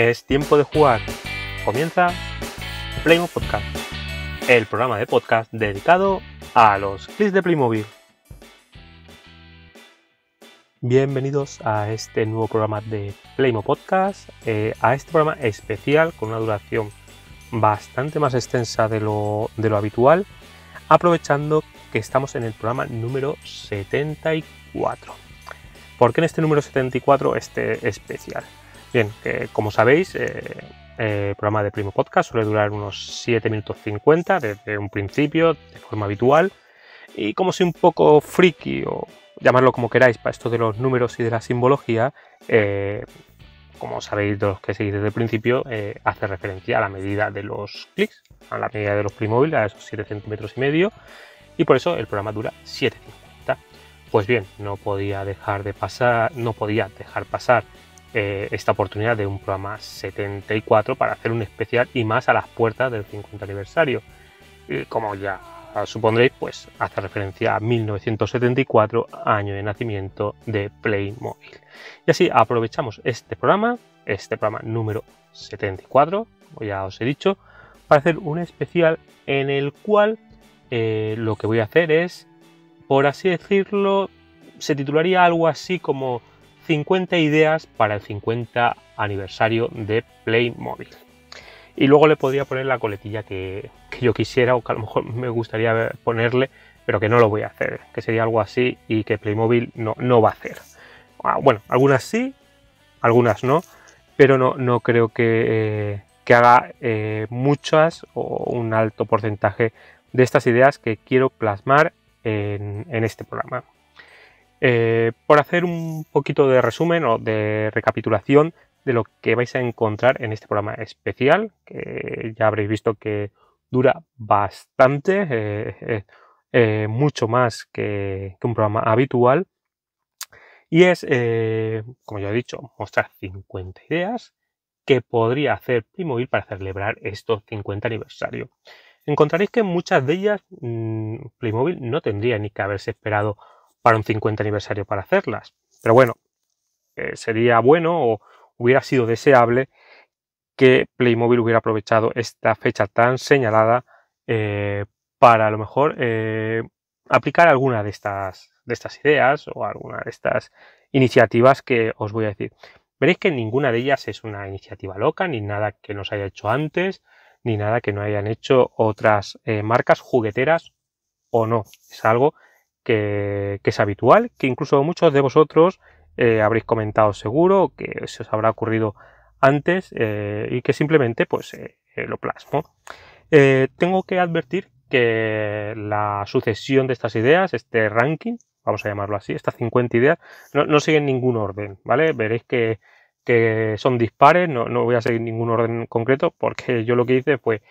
Es tiempo de jugar. Comienza Playmo Podcast, el programa de podcast dedicado a los clics de Playmobil. Bienvenidos a este nuevo programa de Playmo Podcast, eh, a este programa especial con una duración bastante más extensa de lo, de lo habitual, aprovechando que estamos en el programa número 74. ¿Por qué en este número 74 este especial? Bien, como sabéis, el eh, eh, programa de Primo Podcast suele durar unos 7 minutos 50 desde un principio, de forma habitual. Y como soy un poco friki, o llamarlo como queráis, para esto de los números y de la simbología, eh, como sabéis de los que seguís desde el principio, hace referencia a la medida de los clics, a la medida de los primóviles, a esos 7 centímetros y medio, y por eso el programa dura 7 Pues bien, no podía dejar de pasar, no podía dejar pasar eh, esta oportunidad de un programa 74 para hacer un especial y más a las puertas del 50 aniversario. Y como ya supondréis, pues hace referencia a 1974, año de nacimiento de Playmobil. Y así aprovechamos este programa, este programa número 74, como ya os he dicho, para hacer un especial en el cual eh, lo que voy a hacer es, por así decirlo, se titularía algo así como 50 ideas para el 50 aniversario de Playmobil. Y luego le podría poner la coletilla que, yo quisiera o que a lo mejor me gustaría ponerle, pero que no lo voy a hacer, que sería algo así y que Playmobil no, no va a hacer. Ah, bueno, algunas sí, algunas no, pero no, no creo que, eh, haga eh, muchas o un alto porcentaje de estas ideas que quiero plasmar en este programa. Eh, por hacer un poquito de resumen o de recapitulación de lo que vais a encontrar en este programa especial, que ya habréis visto que dura bastante, eh, eh, mucho más que, un programa habitual. Y es, como ya he dicho, mostrar 50 ideas que podría hacer Playmobil para celebrar estos 50 aniversario. Encontraréis que muchas de ellas mm, Playmobil no tendría ni que haberse esperado para un 50 aniversario para hacerlas. Pero bueno, eh, sería bueno o hubiera sido deseable que Playmobil hubiera aprovechado esta fecha tan señalada eh, para a lo mejor eh, aplicar alguna de estas, de estas ideas o alguna de estas iniciativas que os voy a decir. Veréis que ninguna de ellas es una iniciativa loca, ni nada que nos haya hecho antes, ni nada que no hayan hecho otras marcas jugueteras o no. Es algo que, es habitual, que incluso muchos de vosotros eh, habréis comentado seguro, que se os habrá ocurrido antes eh, y que simplemente pues eh, lo plasmo. tengo que advertir que la sucesión de estas ideas, este ranking, vamos a llamarlo así, estas 50 ideas, no, siguen ningún orden, ¿vale? Veréis que, son dispares, no, voy a seguir ningún orden concreto porque yo lo que hice fue,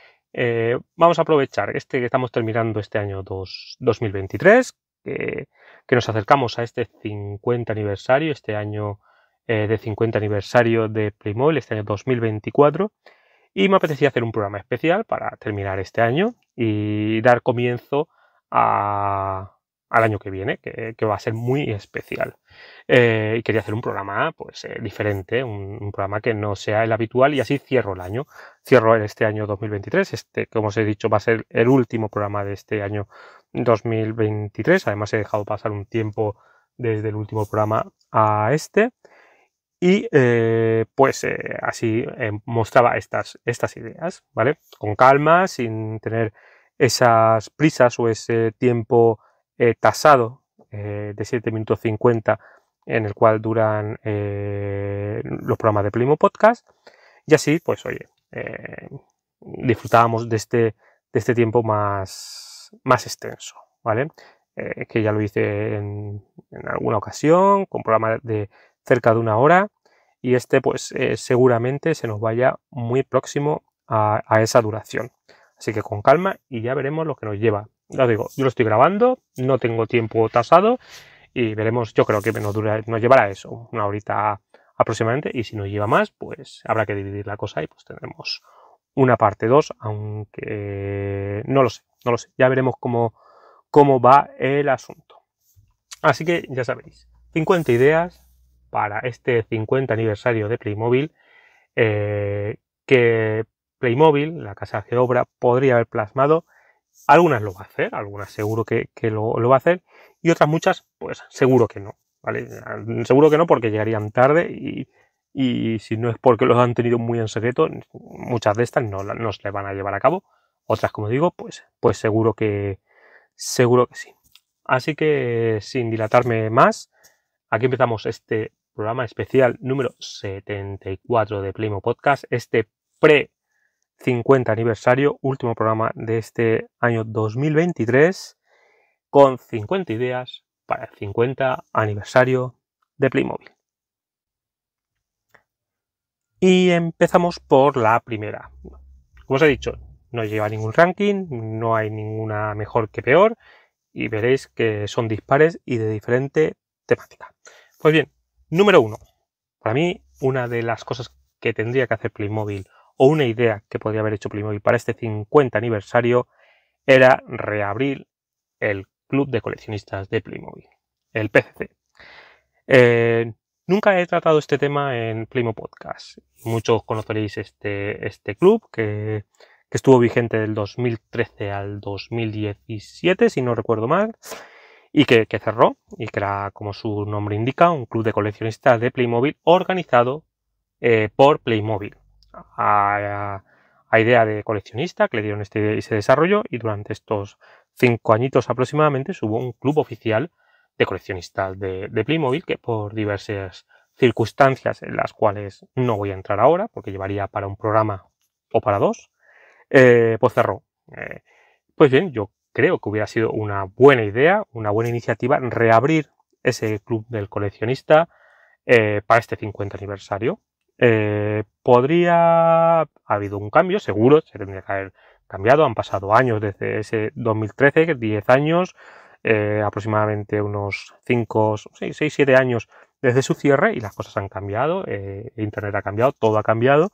vamos a aprovechar este que estamos terminando este año 2023, que, nos acercamos a este 50 aniversario, este año eh, de 50 aniversario de Playmobil, este año 2024. Y me apetecía hacer un programa especial para terminar este año y dar comienzo al año que viene, que, va a ser muy especial. Eh, y quería hacer un programa pues, eh, diferente, un, un, programa que no sea el habitual y así cierro el año. Cierro este año 2023, este, como os he dicho, va a ser el último programa de este año 2023. Además, he dejado pasar un tiempo desde el último programa a este. Y eh, pues eh, así eh, mostraba estas, estas ideas, ¿vale? Con calma, sin tener esas prisas o ese tiempo tasado de 7 minutos 50 en el cual duran los programas de Primo Podcast. Y así, pues oye, disfrutábamos de este, de este tiempo más, más, extenso, ¿vale? Eh, que ya lo hice en, alguna ocasión, con programa de cerca de una hora, y este pues eh, seguramente se nos vaya muy próximo a, esa duración. Así que con calma y ya veremos lo que nos lleva. Ya os digo, yo lo estoy grabando, no tengo tiempo tasado y veremos, yo creo que nos, nos llevará eso, una horita aproximadamente, y si nos lleva más, pues habrá que dividir la cosa y pues tendremos una parte 2, aunque no lo sé, no lo sé, ya veremos cómo, cómo va el asunto. Así que ya sabéis, 50 ideas para este 50 aniversario de Playmobil eh, que Playmobil, la casa de obra, podría haber plasmado. Algunas lo va a hacer, algunas seguro que, lo, lo, va a hacer y otras muchas, pues seguro que no. ¿vale? Seguro que no porque llegarían tarde y, si no es porque los han tenido muy en secreto, muchas de estas no, no se van a llevar a cabo otras, como digo, pues, pues seguro que seguro que sí. Así que sin dilatarme más, aquí empezamos este programa especial número 74 de Playmo Podcast, este pre 50 aniversario, último programa de este año 2023 con 50 ideas para el 50 aniversario de Playmobil. Y empezamos por la primera. Como os he dicho, no lleva ningún ranking, no hay ninguna mejor que peor y veréis que son dispares y de diferente temática. Pues bien, número uno. Para mí, una de las cosas que tendría que hacer Playmobil o una idea que podría haber hecho Playmobil para este 50 aniversario era reabrir el Club de Coleccionistas de Playmobil, el PCC. Eh, nunca he tratado este tema en Playmobil Podcast. Muchos conoceréis este, este club que que estuvo vigente del 2013 al 2017, si no recuerdo mal, y que, cerró, y que era, como su nombre indica, un club de coleccionistas de Playmobil organizado eh, por Playmobil. A, idea de coleccionista que le dieron este idea y se desarrolló, y durante estos cinco añitos aproximadamente hubo un club oficial de coleccionistas de, de Playmobil que por diversas circunstancias en las cuales no voy a entrar ahora porque llevaría para un programa o para dos, eh, pues cerró. Eh, pues bien, yo creo que hubiera sido una buena idea, una buena iniciativa reabrir ese club del coleccionista eh, para este 50 aniversario. Eh, podría, ha habido un cambio, seguro, se tendría que haber cambiado, han pasado años desde ese 2013, 10 años, aproximadamente unos 5, 6, 6, 7 años desde su cierre y las cosas han cambiado, Internet ha cambiado, todo ha cambiado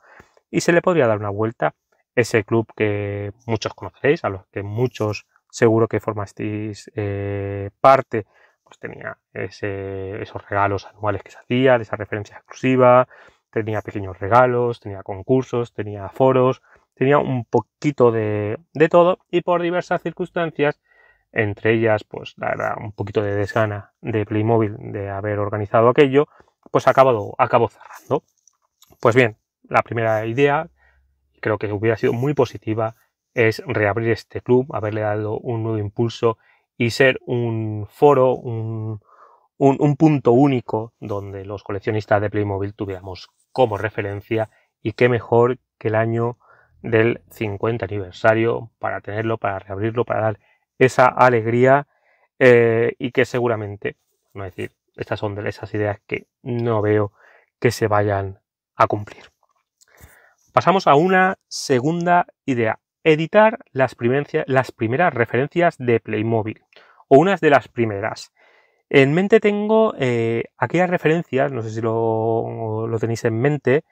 y se le podría dar una vuelta ese club que muchos conocéis, a los que muchos seguro que formasteis eh, parte, pues tenía esos regalos anuales que se hacían, esa referencia exclusiva, tenía pequeños regalos, tenía concursos, tenía foros, tenía un poquito de, de todo y por diversas circunstancias, entre ellas, pues la un poquito de desgana de Playmobil de haber organizado aquello, pues acabado, acabó cerrando. Pues bien, la primera idea creo que hubiera sido muy positiva es reabrir este club, haberle dado un nuevo impulso y ser un foro, un, punto único donde los coleccionistas de Playmobil tuviéramos como referencia y qué mejor que el año del 50 aniversario para tenerlo, para reabrirlo, para dar esa alegría eh, y que seguramente, no es decir, estas son de esas ideas que no veo que se vayan a cumplir. Pasamos a una segunda idea, editar las, las primeras referencias de Playmobil, o unas de las primeras. En mente tengo eh, aquellas referencias, no sé si lo, tenéis en mente,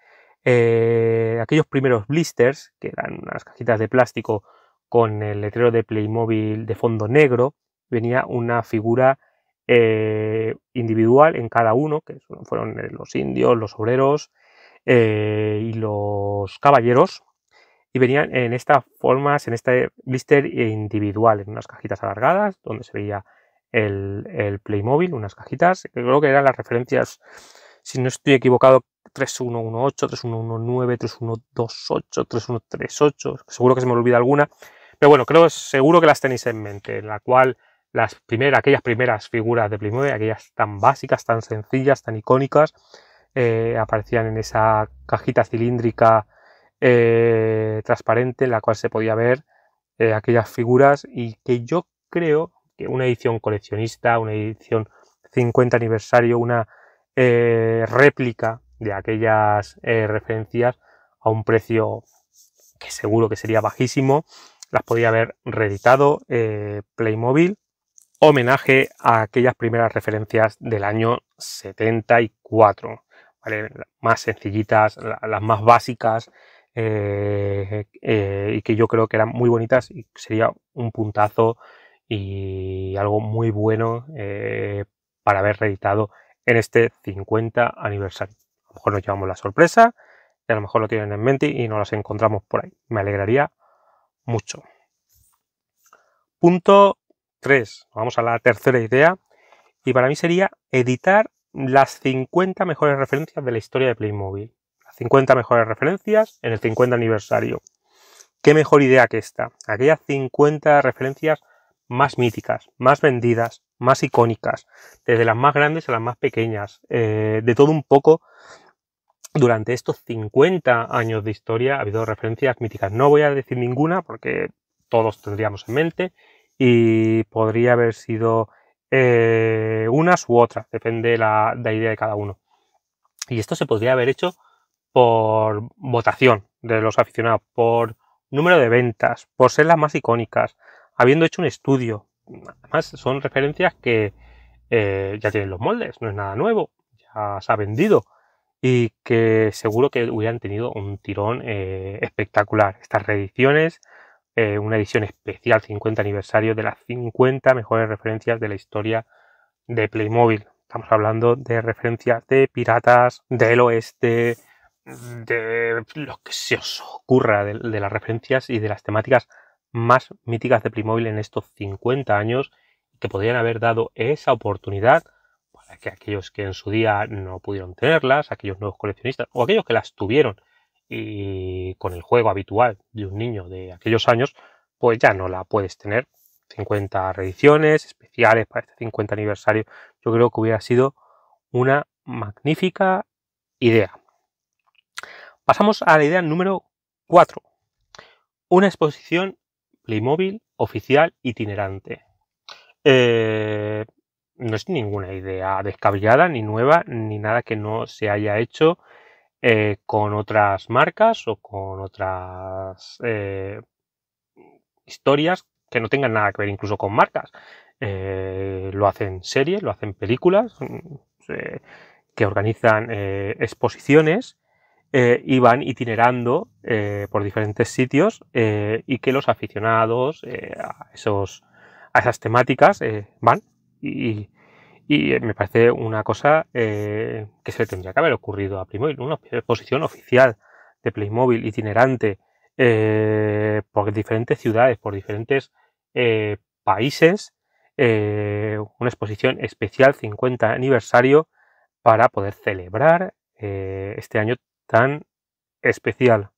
eh, aquellos primeros blisters, que eran unas cajitas de plástico con el letrero de Playmobil de fondo negro, venía una figura eh, individual en cada uno, que fueron los indios, los obreros, eh, y los caballeros y venían en estas formas, en este blister individual, en unas cajitas alargadas donde se veía el, el Playmobil, unas cajitas, creo que eran las referencias, si no estoy equivocado, 3118, 3119, 3128, 3138, seguro que se me olvida alguna, pero bueno, creo seguro que las tenéis en mente, en la cual las primeras, aquellas primeras figuras de Playmobil, aquellas tan básicas, tan sencillas, tan icónicas, eh, aparecían en esa cajita cilíndrica eh, transparente en la cual se podía ver eh, aquellas figuras y que yo creo que una edición coleccionista, una edición 50 aniversario, una réplica de aquellas referencias a un precio que seguro que sería bajísimo, las podía haber reeditado Playmobil homenaje a aquellas primeras referencias del año 74 más sencillitas, las más básicas, eh, eh, y que yo creo que eran muy bonitas y sería un puntazo y algo muy bueno eh, para haber reeditado en este 50 aniversario. A lo mejor nos llevamos la sorpresa, y a lo mejor lo tienen en mente y nos las encontramos por ahí. Me alegraría mucho. Punto 3. Vamos a la tercera idea. Y para mí sería editar las 50 mejores referencias de la historia de Playmobil. Las 50 mejores referencias en el 50 aniversario. ¿Qué mejor idea que esta? Aquellas 50 referencias más míticas, más vendidas, más icónicas, desde las más grandes a las más pequeñas, eh, de todo un poco. Durante estos 50 años de historia ha habido referencias míticas. No voy a decir ninguna porque todos tendríamos en mente y podría haber sido eh, unas u otras, depende de la, idea de cada uno. Y esto se podría haber hecho por votación de los aficionados, por número de ventas, por ser las más icónicas, habiendo hecho un estudio. Además, son referencias que eh, ya tienen los moldes, no es nada nuevo, ya se ha vendido y que seguro que hubieran tenido un tirón eh, espectacular. Estas reediciones eh, una edición especial 50 aniversario de las 50 mejores referencias de la historia de Playmobil. Estamos hablando de referencias de piratas, del oeste, de lo que se os ocurra, de, las referencias y de las temáticas más míticas de Playmobil en estos 50 años que podrían haber dado esa oportunidad para que aquellos que en su día no pudieron tenerlas, aquellos nuevos coleccionistas o aquellos que las tuvieron y con el juego habitual de un niño de aquellos años, pues ya no la puedes tener. 50 reediciones especiales para este 50 aniversario, yo creo que hubiera sido una magnífica idea. Pasamos a la idea número 4. Una exposición Playmobil oficial itinerante. Eh, no es ninguna idea descabellada, ni nueva, ni nada que no se haya hecho eh, con otras marcas o con otras eh, historias que no tengan nada que ver incluso con marcas. Eh, lo hacen series, lo hacen películas, mm, que organizan exposiciones y van itinerando por diferentes sitios y que los aficionados a, esos, a esas temáticas van y, y eh, me parece una cosa eh, que se le tendría que haber ocurrido a Playmobil, una exposición oficial de Playmobil itinerante eh, por diferentes ciudades, por diferentes países, una exposición especial 50 aniversario para poder celebrar este año tan especial.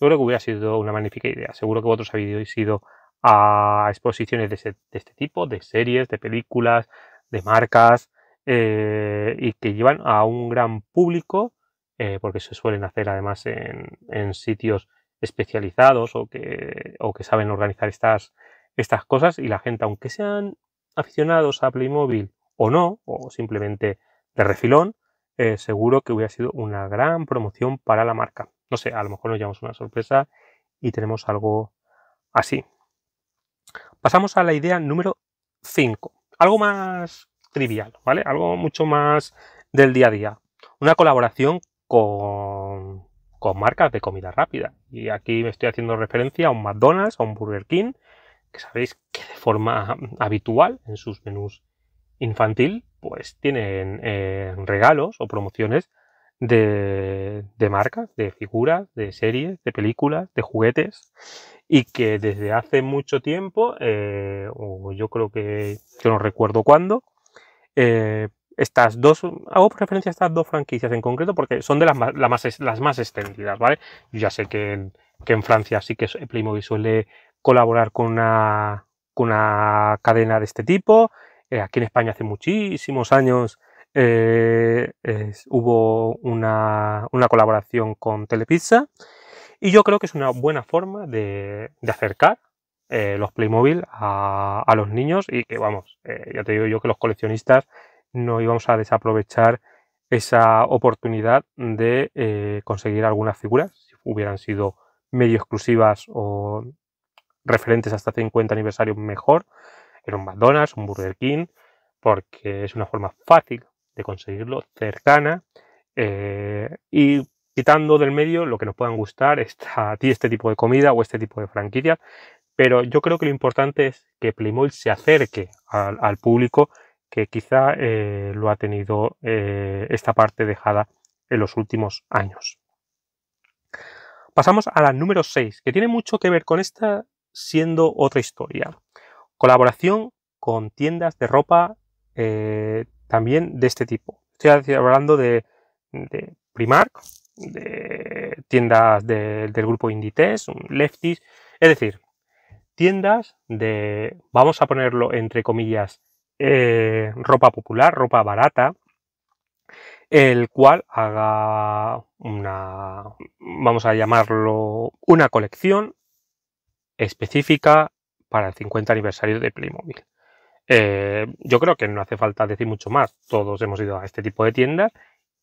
Yo creo que hubiera sido una magnífica idea. Seguro que vosotros habéis ido a exposiciones de, de este tipo, de series, de películas, de marcas eh, y que llevan a un gran público, eh, porque se suelen hacer además en, sitios especializados o que, que saben organizar estas, estas cosas y la gente, aunque sean aficionados a Playmobil o no, o simplemente de refilón, eh, seguro que hubiera sido una gran promoción para la marca. No sé, a lo mejor nos llevamos una sorpresa y tenemos algo así. Pasamos a la idea número 5 algo más trivial, ¿vale? Algo mucho más del día a día. Una colaboración con, marcas de comida rápida. Y aquí me estoy haciendo referencia a un McDonald's, a un Burger King, que sabéis que de forma habitual en sus menús infantil, pues tienen eh, regalos o promociones de, marcas, de figuras, de series, de películas, de juguetes y que desde hace mucho tiempo, eh, o yo creo que yo no recuerdo cuándo, eh, estas dos, hago referencia a estas dos franquicias en concreto porque son de las más, las más, extendidas, ¿vale? Yo ya sé que en, que en Francia sí que Playmobil suele colaborar con una, con una cadena de este tipo, eh, aquí en España hace muchísimos años eh, hubo una, colaboración con Telepizza y yo creo que es una buena forma de, acercar eh, los Playmobil a, los niños y que vamos, eh, ya te digo yo que los coleccionistas no íbamos a desaprovechar esa oportunidad de conseguir algunas figuras, si hubieran sido medio exclusivas o referentes hasta 50 aniversarios mejor, era un McDonald's, un Burger King, porque es una forma fácil de conseguirlo cercana eh, y quitando del medio lo que nos puedan gustar a ti este tipo de comida o este tipo de franquicias. Pero yo creo que lo importante es que Playmobil se acerque al, público que quizá eh, lo ha tenido eh, esta parte dejada en los últimos años. Pasamos a la número 6, que tiene mucho que ver con esta siendo otra historia. Colaboración con tiendas de ropa, también de este tipo. Estoy hablando de, Primark, de tiendas del grupo Inditex, Lefties, es decir, tiendas de, vamos a ponerlo entre comillas, eh, ropa popular, ropa barata, el cual haga una, vamos a llamarlo, una colección específica para el 50 aniversario de Playmobil. Eh, yo creo que no hace falta decir mucho más. Todos hemos ido a este tipo de tiendas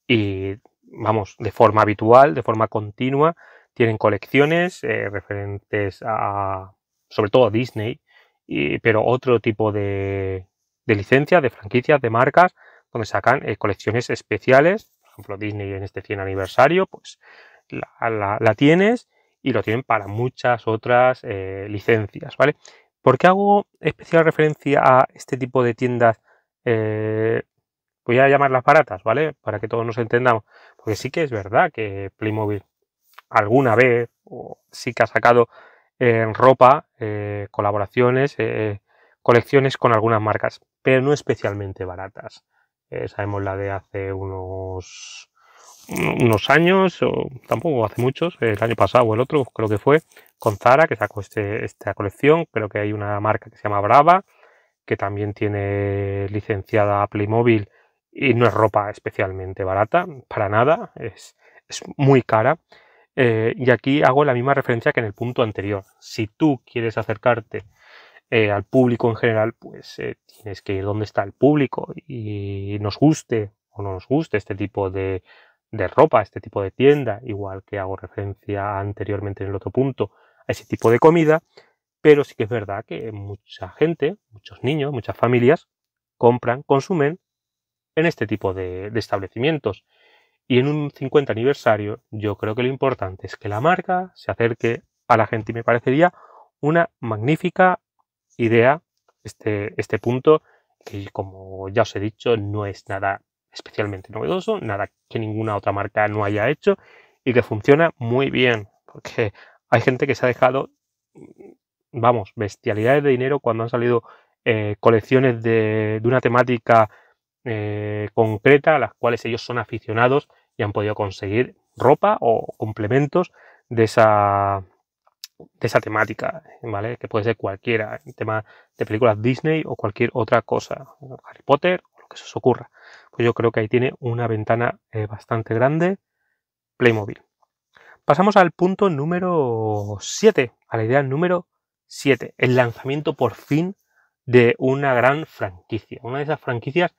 y, vamos, de forma habitual, de forma continua, tienen colecciones eh, referentes a, sobre todo Disney, pero otro tipo de, de licencias, de franquicias, de marcas, donde sacan eh, colecciones especiales. Por ejemplo, Disney en este 100 aniversario, pues la, la tienes y lo tienen para muchas otras licencias, ¿vale? ¿Por qué hago especial referencia a este tipo de tiendas? Eh, voy a llamarlas baratas, ¿vale? Para que todos nos entendamos. Porque sí que es verdad que Playmobil alguna vez o sí que ha sacado eh, en ropa, eh, colaboraciones, colecciones con algunas marcas, pero no especialmente baratas. sabemos la de hace unos unos años, o tampoco hace muchos, el año pasado o el otro, creo que fue, con Zara, que sacó este, esta colección. Creo que hay una marca que se llama Brava, que también tiene licenciada Playmobil y no es ropa especialmente barata, para nada, es, es muy cara. Eh, y aquí hago la misma referencia que en el punto anterior. Si tú quieres acercarte eh, al público en general, pues eh, tienes que ir donde está el público y nos guste o no nos guste este tipo de de ropa, este tipo de tienda, igual que hago referencia anteriormente en el otro punto, a ese tipo de comida, pero sí que es verdad que mucha gente, muchos niños, muchas familias compran, consumen en este tipo de, establecimientos. Y en un 50 aniversario, yo creo que lo importante es que la marca se acerque a la gente y me parecería una magnífica idea este, este punto que como ya os he dicho no es nada especialmente novedoso, nada que ninguna otra marca no haya hecho y que funciona muy bien, porque hay gente que se ha dejado, mm, vamos, bestialidades de dinero cuando han salido eh, colecciones de, una temática eh, concreta a las cuales ellos son aficionados y han podido conseguir ropa o complementos de esa, de esa temática, ¿vale? Que puede ser cualquiera, en tema de películas Disney o cualquier otra cosa, Harry Potter o lo que se os ocurra yo creo que ahí tiene una ventana eh, bastante grande Playmobil. Pasamos al punto número 7, a la idea número 7, el lanzamiento por fin de una gran franquicia, una de esas franquicias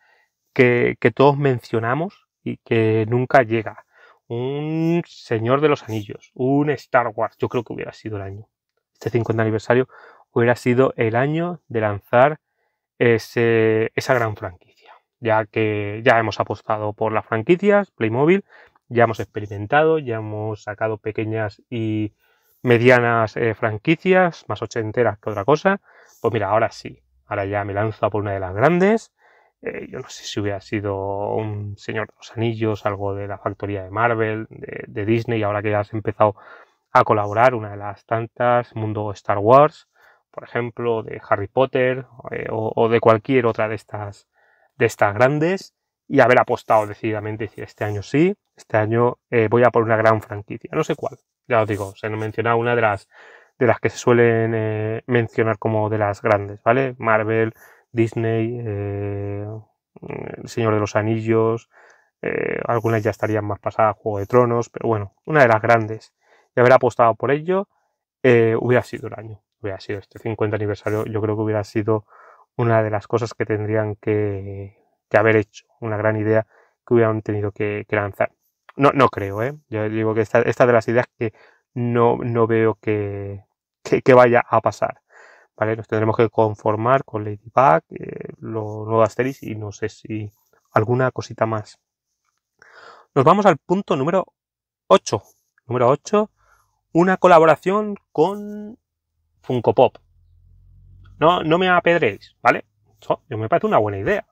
que, todos mencionamos y que nunca llega. Un Señor de los Anillos, un Star Wars, yo creo que hubiera sido el año. Este 50 aniversario hubiera sido el año de lanzar esa gran franquicia ya que ya hemos apostado por las franquicias Playmobil, ya hemos experimentado, ya hemos sacado pequeñas y medianas eh, franquicias, más ochenteras que otra cosa, pues mira, ahora sí, ahora ya me lanzo por una de las grandes. Eh, yo no sé si hubiera sido un Señor de los Anillos, algo de la factoría de Marvel, de, Disney Disney, ahora que ya has empezado a colaborar, una de las tantas, mundo Star Wars, por ejemplo, de Harry Potter eh, o, o, de cualquier otra de estas de estas grandes y haber apostado decididamente, decir, este año sí, este año eh, voy a por una gran franquicia, no sé cuál, ya os digo, se nos menciona una de las, de las que se suelen eh, mencionar como de las grandes, ¿vale? Marvel, Disney, El eh, Señor de los Anillos, algunas ya estarían más pasadas, Juego de Tronos, pero bueno, una de las grandes. Y haber apostado por ello hubiera sido el año, hubiera sido este 50 aniversario, yo creo que hubiera sido una de las cosas que tendrían que, que haber hecho, una gran idea que hubieran tenido que, lanzar. No, no creo, ¿eh? Yo digo que esta, esta de las ideas que no, veo que, que, vaya a pasar. ¿Vale? Nos tendremos que conformar con Ladybug, eh, lo nuevo Asterix y no sé si alguna cosita más. Nos vamos al punto número 8. Número 8, una colaboración con Funko Pop no, me apedréis, ¿vale? yo me parece una buena idea.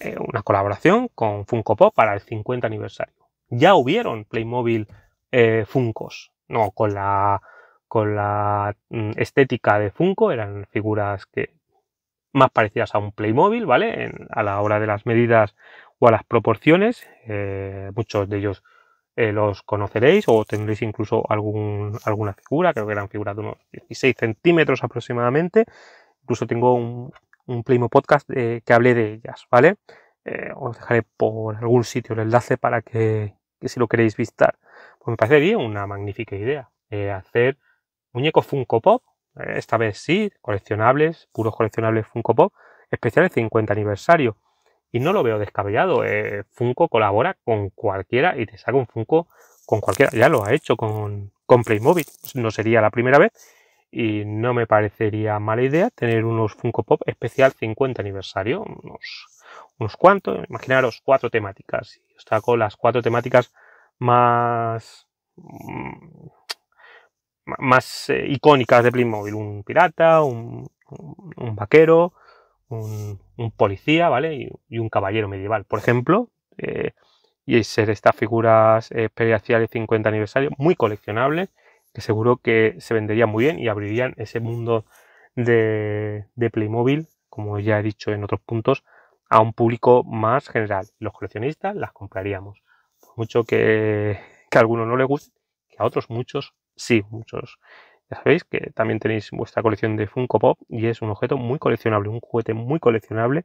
Eh, una colaboración con Funko Pop para el 50 aniversario. Ya hubieron Playmobil eh, Funkos, no, con la, con la mm, estética de Funko, eran figuras que más parecidas a un Playmobil, ¿vale? a la hora de las medidas o a las proporciones, eh, muchos de ellos eh, los conoceréis o tendréis incluso algún, alguna figura, creo que eran figuras de unos 16 centímetros aproximadamente, Incluso tengo un, un Playmo podcast eh, que hablé de ellas, ¿vale? Eh, os dejaré por algún sitio el enlace para que, si lo queréis visitar. Pues me parecería una magnífica idea. Eh, hacer muñecos Funko Pop, esta vez sí, coleccionables, puros coleccionables Funko Pop, especiales 50 aniversario. Y no lo veo descabellado. Funko colabora con cualquiera y te saca un Funko con cualquiera. Ya lo ha hecho con, con Playmobil. No sería la primera vez y no me parecería mala idea tener unos Funko Pop especial 50 aniversario, unos, cuantos, imaginaros cuatro temáticas, y os saco las cuatro temáticas más mm, más eh, icónicas de Playmobil, un pirata, un, vaquero, un, policía, ¿vale? Y, un caballero medieval, por ejemplo. Eh, y ser estas figuras eh, especiales 50 aniversario, muy coleccionables seguro que se venderían muy bien y abrirían ese mundo de, de Playmobil, como ya he dicho en otros puntos, a un público más general. Los coleccionistas las compraríamos. mucho que, que a algunos no les guste, que a otros muchos sí, muchos. Ya sabéis que también tenéis vuestra colección de Funko Pop y es un objeto muy coleccionable, un juguete muy coleccionable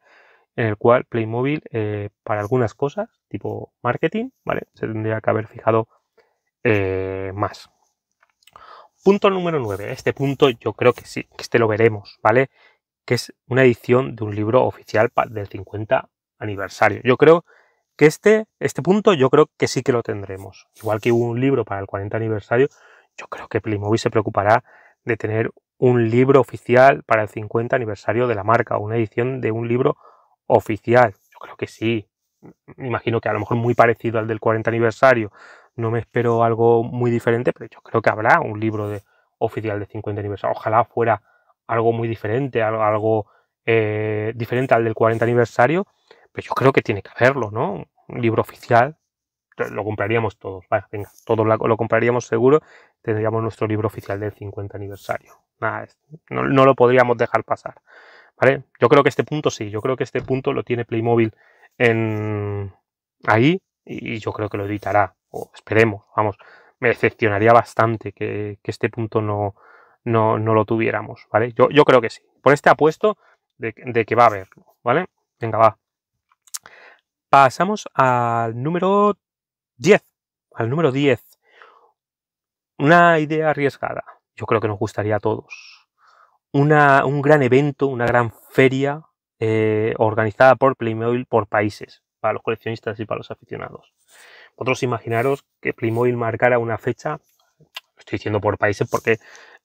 en el cual Playmobil eh, para algunas cosas, tipo marketing, ¿vale? Se tendría que haber fijado eh, más. Punto número 9. Este punto yo creo que sí, que este lo veremos, ¿vale? Que es una edición de un libro oficial del 50 aniversario. Yo creo que este, este punto yo creo que sí que lo tendremos. Igual que hubo un libro para el 40 aniversario, yo creo que Playmobil se preocupará de tener un libro oficial para el 50 aniversario de la marca, una edición de un libro oficial. Yo creo que sí. Me imagino que a lo mejor muy parecido al del 40 aniversario, no me espero algo muy diferente, pero yo creo que habrá un libro de, oficial de 50 aniversario. Ojalá fuera algo muy diferente, algo, eh, diferente al del 40 aniversario, pero yo creo que tiene que haberlo, ¿no? Un libro oficial, lo compraríamos todos, vale, venga, todos lo compraríamos seguro, tendríamos nuestro libro oficial del 50 aniversario. no, lo podríamos dejar pasar. ¿Vale? Yo creo que este punto sí, yo creo que este punto lo tiene Playmobil en ahí y yo creo que lo editará o esperemos, vamos, me decepcionaría bastante que, este punto no, no, no, lo tuviéramos, ¿vale? Yo, yo creo que sí. Por este apuesto de, que va a haberlo, ¿vale? Venga, va. Pasamos al número 10. Al número 10. Una idea arriesgada. Yo creo que nos gustaría a todos. un gran evento, una gran feria eh, organizada por Playmobil por países, para los coleccionistas y para los aficionados. Otros imaginaros que Playmobil marcara una fecha, estoy diciendo por países porque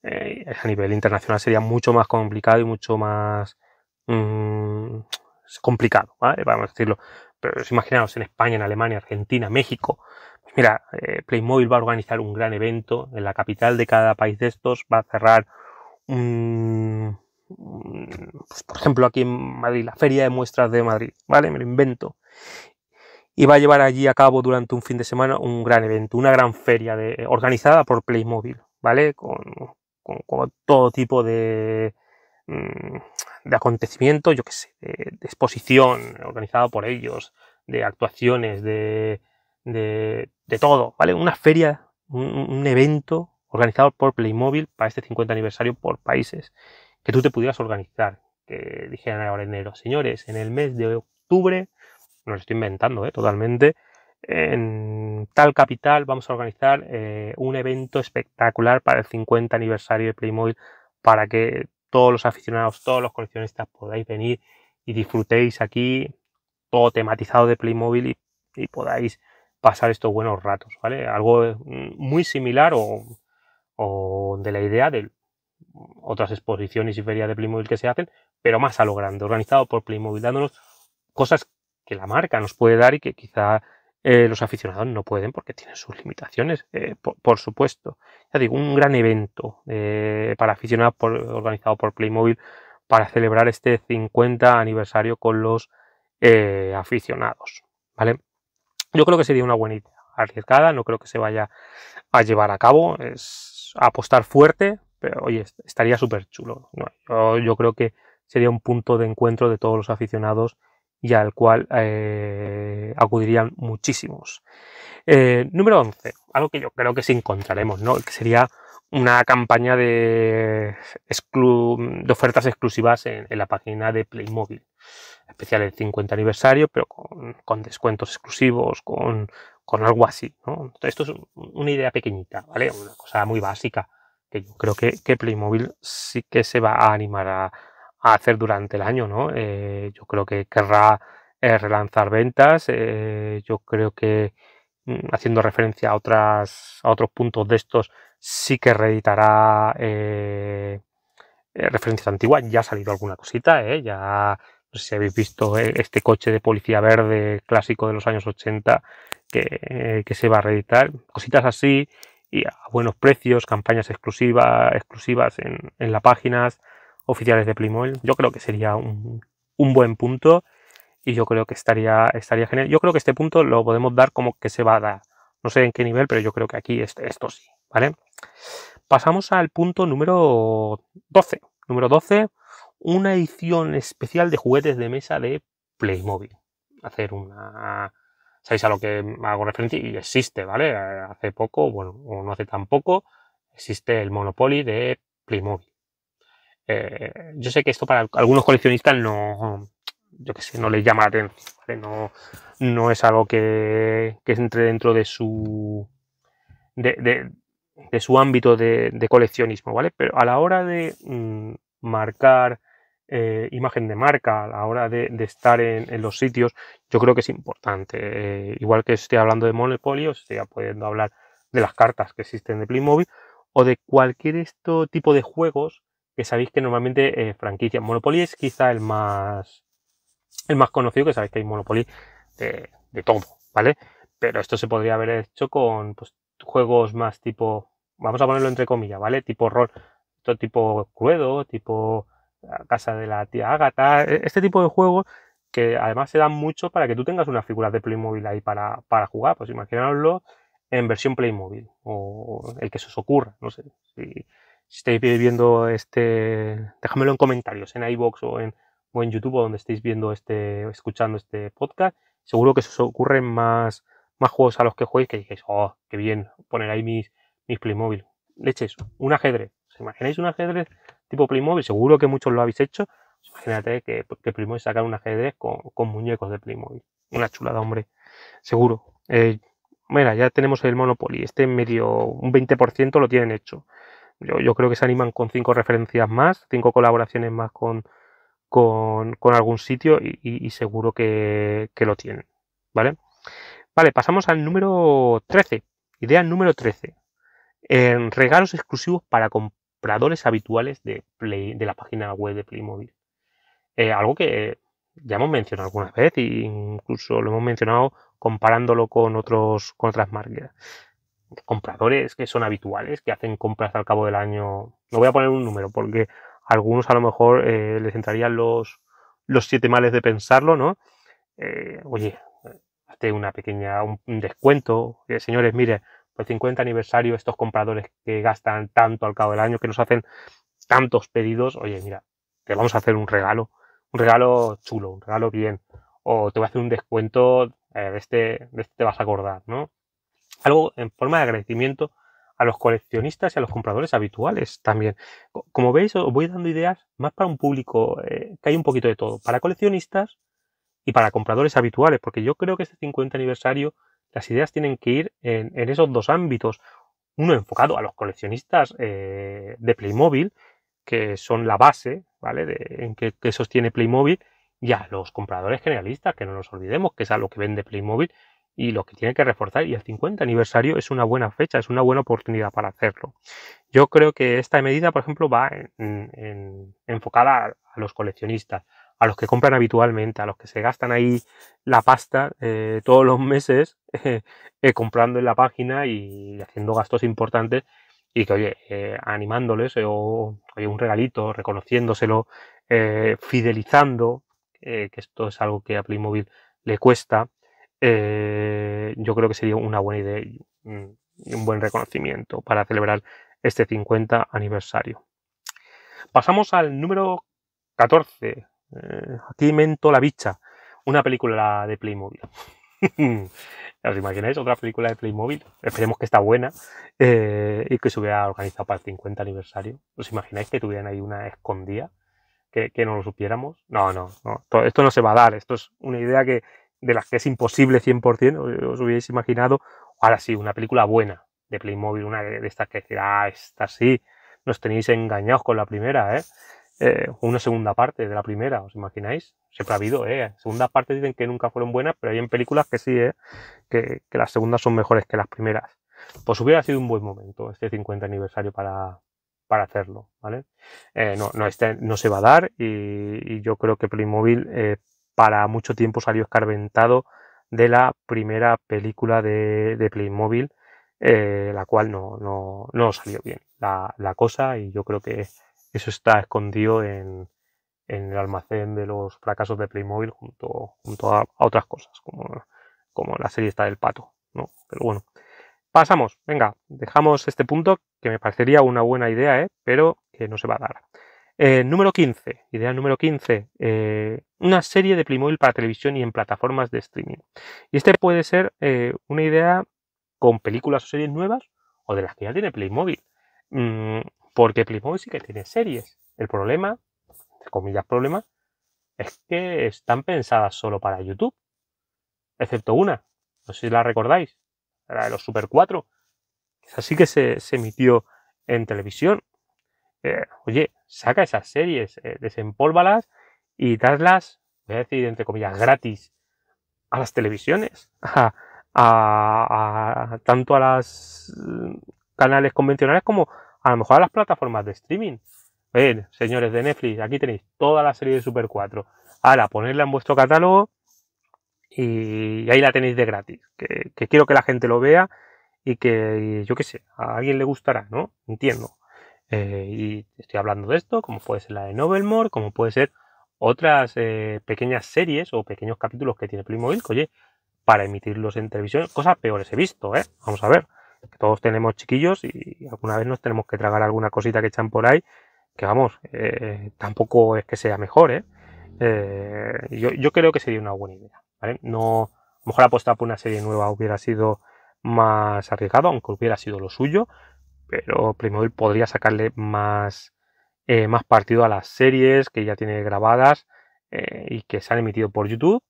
eh, a nivel internacional sería mucho más complicado y mucho más mm, complicado, ¿vale? Vamos a decirlo. Pero imaginaos en España, en Alemania, Argentina, México. Pues mira, eh, Playmobil va a organizar un gran evento en la capital de cada país de estos, va a cerrar un... Pues, por ejemplo, aquí en Madrid, la Feria de Muestras de Madrid, ¿vale? Me lo invento y va a llevar allí a cabo durante un fin de semana un gran evento, una gran feria de, eh, organizada por Playmobil, ¿vale? Con, todo tipo de, mm, de acontecimientos, yo qué sé, de, exposición organizada por ellos, de actuaciones, de, de, todo, ¿vale? Una feria, un, evento organizado por Playmobil para este 50 aniversario por países que tú te pudieras organizar, que dijeran ahora enero, señores, en el mes de octubre no lo estoy inventando ¿eh? totalmente, en tal capital vamos a organizar eh, un evento espectacular para el 50 aniversario de Playmobil, para que todos los aficionados, todos los coleccionistas podáis venir y disfrutéis aquí todo tematizado de Playmobil y, podáis pasar estos buenos ratos, ¿vale? Algo eh, muy similar o, o de la idea de otras exposiciones y ferias de Playmobil que se hacen, pero más a lo grande, organizado por Playmobil, dándonos cosas que la marca nos puede dar y que quizá eh, los aficionados no pueden porque tienen sus limitaciones, eh, por, supuesto. Ya digo, un gran evento eh, para aficionados organizado por Playmobil para celebrar este 50 aniversario con los aficionados, ¿vale? Yo creo que sería una buena idea, arriesgada, no creo que se vaya a llevar a cabo, es apostar fuerte, pero oye, estaría súper chulo. yo creo que sería un punto de encuentro de todos los aficionados y al cual eh, acudirían muchísimos. Eh, número 11, algo que yo creo que sí encontraremos, ¿no? que sería una campaña de, ofertas exclusivas en, la página de Playmobil. Especial el 50 aniversario, pero con, descuentos exclusivos, con, algo así. Esto es una idea pequeñita, ¿vale? Una cosa muy básica que yo creo que, que Playmobil sí que se va a animar a, a hacer durante el año, ¿no? Eh, yo creo que querrá eh, relanzar ventas, eh, yo creo que mm, haciendo referencia a, otras, a otros puntos de estos, sí que reeditará referencias antiguas, ya ha salido alguna cosita, ya no sé si habéis visto este coche de policía verde clásico de los años 80 que, que se va a reeditar, cositas así y a buenos precios, campañas exclusivas, exclusivas en, en las páginas, oficiales de Playmobil. Yo creo que sería un, buen punto y yo creo que estaría, estaría genial. Yo creo que este punto lo podemos dar como que se va a dar. No sé en qué nivel, pero yo creo que aquí esto sí, ¿vale? Pasamos al punto número 12. Número 12, una edición especial de juguetes de mesa de Playmobil. Hacer una... ¿Sabéis a lo que hago referencia? Y existe, ¿vale? Hace poco, bueno, o no hace tan poco, existe el Monopoly de Playmobil. Eh, yo sé que esto para algunos coleccionistas no, yo que sé, no les llama la atención, no, es algo que, entre dentro de su, de, su ámbito de, coleccionismo, ¿vale? Pero a la hora de mm, marcar eh, imagen de marca, a la hora de, estar en, los sitios, yo creo que es importante. Eh, igual que esté hablando de Monopoly, estoy pudiendo hablar de las cartas que existen de Playmobil o de cualquier esto tipo de juegos que sabéis que normalmente franquicia franquicias. Monopoly es quizá el más, el más conocido, que sabéis que hay Monopoly de, todo, ¿vale? Pero esto se podría haber hecho con pues, juegos más tipo, vamos a ponerlo entre comillas, ¿vale? Tipo rol, tipo cruedo, tipo eh, casa de la tía Agatha e, este tipo de juegos que además se dan mucho para que tú tengas una figura de Playmobil ahí para, jugar, pues imaginaroslo en versión Playmobil o el que se os ocurra, no sé, si si estáis viendo este, déjamelo en comentarios, en iBox o en, o en YouTube o donde estéis viendo este, escuchando este podcast. Seguro que se os ocurren más, más juegos a los que jueguéis que digáis, oh, qué bien, poner ahí mis, mis Playmobil. eso, un ajedrez. ¿Os imagináis un ajedrez tipo Playmobil? Seguro que muchos lo habéis hecho. Pues imagínate que, que Playmobil sacar un ajedrez con, muñecos de Playmobil. Una chulada, hombre. Seguro. Eh, mira, ya tenemos el Monopoly. Este medio, un 20% lo tienen hecho. Yo, creo que se animan con cinco referencias más, cinco colaboraciones más con, con, algún sitio y, seguro que, lo tienen. ¿Vale? Vale, pasamos al número 13. Idea número 13. En regalos exclusivos para compradores habituales de, de la página web de Playmobil. Eh, algo que ya hemos mencionado algunas veces e incluso lo hemos mencionado comparándolo con, otros, con otras marcas compradores que son habituales, que hacen compras al cabo del año. No voy a poner un número porque a algunos a lo mejor eh, les entrarían los, los siete males de pensarlo, ¿no? Eh, oye, hazte una pequeña, un, descuento. señores, mire, por el 50 aniversario, estos compradores que gastan tanto al cabo del año, que nos hacen tantos pedidos, oye, mira, te vamos a hacer un regalo, un regalo chulo, un regalo bien, o te voy a hacer un descuento, eh, de, este, de este te vas a acordar, ¿no? algo en forma de agradecimiento a los coleccionistas y a los compradores habituales también. Como veis, os voy dando ideas más para un público eh, que hay un poquito de todo, para coleccionistas y para compradores habituales, porque yo creo que este 50 aniversario las ideas tienen que ir en, esos dos ámbitos. Uno enfocado a los coleccionistas eh, de Playmobil, que son la base ¿vale? en que, que sostiene Playmobil, y a los compradores generalistas, que no nos olvidemos, que es a lo que vende Playmobil y lo que tiene que reforzar. Y el 50 aniversario es una buena fecha, es una buena oportunidad para hacerlo. Yo creo que esta medida, por ejemplo, va en, enfocada a, los coleccionistas, a los que compran habitualmente, a los que se gastan ahí la pasta eh, todos los meses eh, comprando en la página y haciendo gastos importantes y que, oye, eh, animándoles o oye, un regalito, reconociéndoselo, fidelizando, que esto es algo que a Playmobil le cuesta, eh, yo creo que sería una buena idea y un buen reconocimiento para celebrar este 50 aniversario. Pasamos al número 14. Eh, aquí mento la bicha, una película de Playmobil. ¿Os imagináis otra película de Playmobil? Esperemos que está buena eh, y que se hubiera organizado para el 50 aniversario. ¿Os imagináis que tuvieran ahí una escondida? Que, que no lo supiéramos. No, no, no. Esto no se va a dar. Esto es una idea que, de las que es imposible 100%, eh, os hubierais imaginado, ahora sí, una película buena de Playmobil, una de, estas que ah, esta sí, nos tenéis engañados con la primera, ¿eh? ¿eh? una segunda parte de la primera, ¿os imagináis? Siempre ha habido, ¿eh? Segunda parte dicen que nunca fueron buenas, pero hay en películas que sí, ¿eh? Que, las segundas son mejores que las primeras. Pues hubiera sido un buen momento este 50 aniversario para, para hacerlo, ¿vale? Eh, no, no, este no se va a dar y, y yo creo que Playmobil para mucho tiempo salió escarmentado de la primera película de, Playmobil, eh, la cual no, no, no salió bien la, cosa y yo creo que eso está escondido en, en, el almacén de los fracasos de Playmobil junto, junto a, otras cosas, como, como la serie está del pato, Pero bueno, pasamos, venga, dejamos este punto que me parecería una buena idea, ¿eh? pero que no se va a dar. Eh, número 15, idea número 15, eh, una serie de Playmobil para televisión y en plataformas de streaming. Y este puede ser eh, una idea con películas o series nuevas o de las que ya tiene Playmobil. Mm, porque Playmobil sí que tiene series. El problema, entre comillas problema, es que están pensadas solo para YouTube. Excepto una, no sé si la recordáis, era de los Super 4. Así que se, se emitió en televisión. oye, saca esas series, eh, desempólvalas y daslas, voy a decir entre comillas, gratis a las televisiones, a, tanto a los mm, canales convencionales como a lo mejor a las plataformas de streaming. Ven, señores de Netflix, aquí tenéis toda la serie de Super 4. Ahora, ponerla en vuestro catálogo y ahí la tenéis de gratis. Que, que quiero que la gente lo vea y que, yo qué sé, a alguien le gustará, ¿no? Entiendo. Eh, y estoy hablando de esto, como puede ser la de Novelmore, como puede ser otras eh, pequeñas series o pequeños capítulos que tiene Playmobil, oye, para emitirlos en televisión, cosas peores he visto, ¿eh? Vamos a ver, que todos tenemos chiquillos y alguna vez nos tenemos que tragar alguna cosita que echan por ahí, que vamos, eh, tampoco es que sea mejor, ¿eh? yo, yo, creo que sería una buena idea, No, a lo mejor apostar por una serie nueva hubiera sido más arriesgado, aunque hubiera sido lo suyo, pero Playmobil podría sacarle más, eh, más partido a las series que ya tiene grabadas eh, y que se han emitido por YouTube